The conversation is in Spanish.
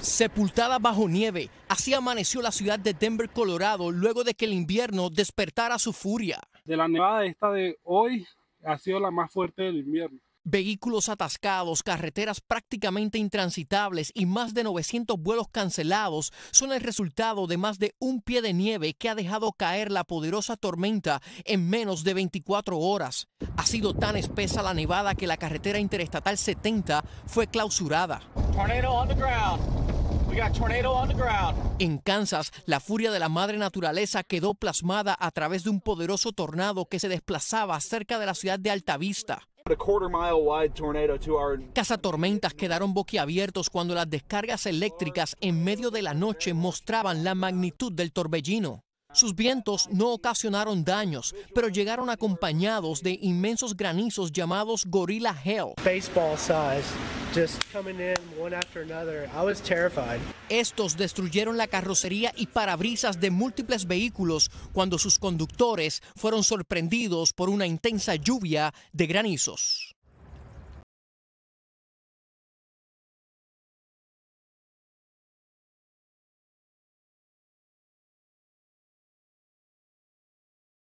Sepultada bajo nieve, así amaneció la ciudad de Denver, Colorado, luego de que el invierno despertara su furia. De la nevada esta de hoy ha sido la más fuerte del invierno. Vehículos atascados, carreteras prácticamente intransitables y más de 900 vuelos cancelados son el resultado de más de un pie de nieve que ha dejado caer la poderosa tormenta en menos de 24 horas. Ha sido tan espesa la nevada que la carretera interestatal 70 fue clausurada. Tornado en Kansas, la furia de la madre naturaleza quedó plasmada a través de un poderoso tornado que se desplazaba cerca de la ciudad de Altavista. tormentas quedaron boquiabiertos cuando las descargas eléctricas en medio de la noche mostraban la magnitud del torbellino. Sus vientos no ocasionaron daños, pero llegaron acompañados de inmensos granizos llamados Gorilla Hell. Estos destruyeron la carrocería y parabrisas de múltiples vehículos cuando sus conductores fueron sorprendidos por una intensa lluvia de granizos.